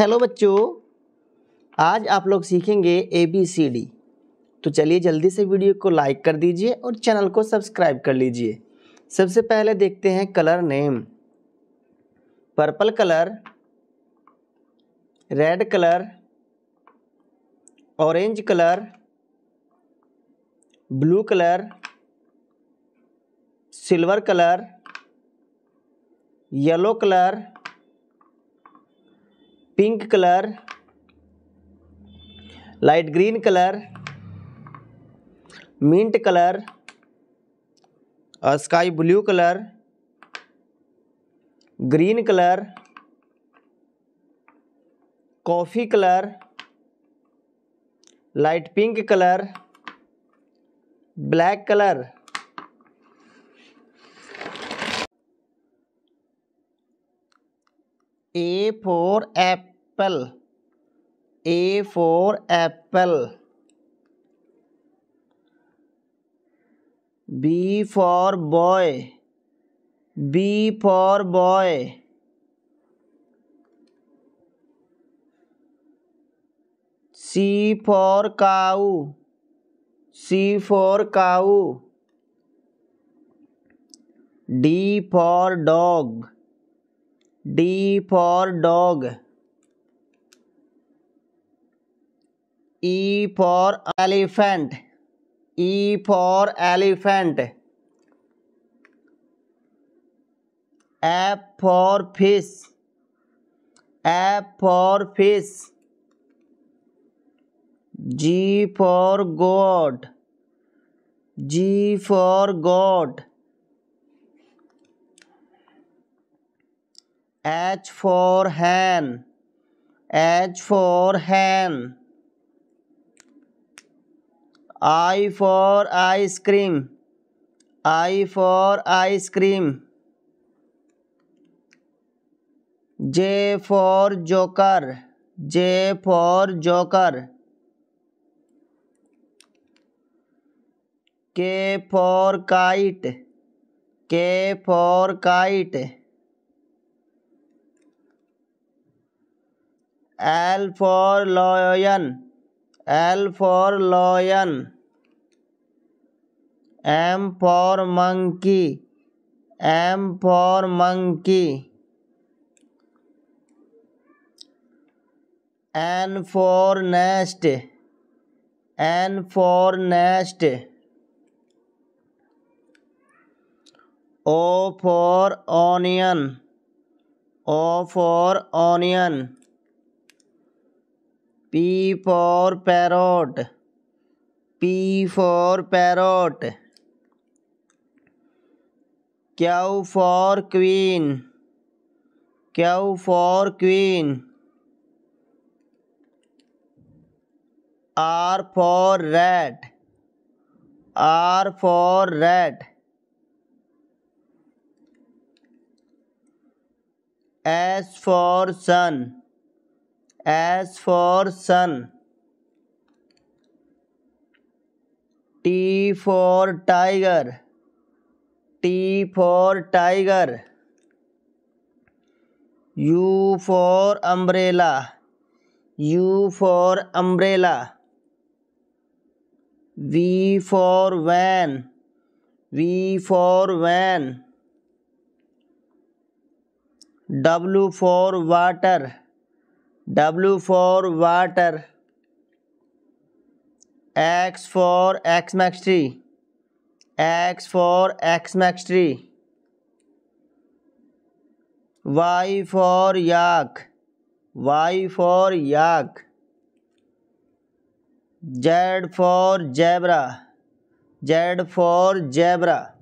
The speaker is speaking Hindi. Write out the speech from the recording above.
हेलो बच्चों आज आप लोग सीखेंगे ए बी सी डी तो चलिए जल्दी से वीडियो को लाइक कर दीजिए और चैनल को सब्सक्राइब कर लीजिए सबसे पहले देखते हैं colour name purple colour red colour orange colour blue colour silver colour yellow colour pink colour light green colour mint colour sky blue colour green colour coffee colour light pink colour black colour A for app apple A for apple B for boy B for boy C for cow C for cow D for dog D for dog E for elephant E for elephant F for fish F for fish G for god G for god H for hen H for hen I for ice cream I for ice cream J for joker J for joker K for kite K for kite L for lion L for lion M for monkey M for monkey N for nest N for nest O for onion O for onion P for parrot P for parrot Q for queen Q for queen R for red R for red S for sun S for sun T for tiger T for tiger U for umbrella U for umbrella V for van V for van W for water W for water, X for X max tree, X for X max tree, Y for yak, Y for yak, Z for zebra, Z for zebra.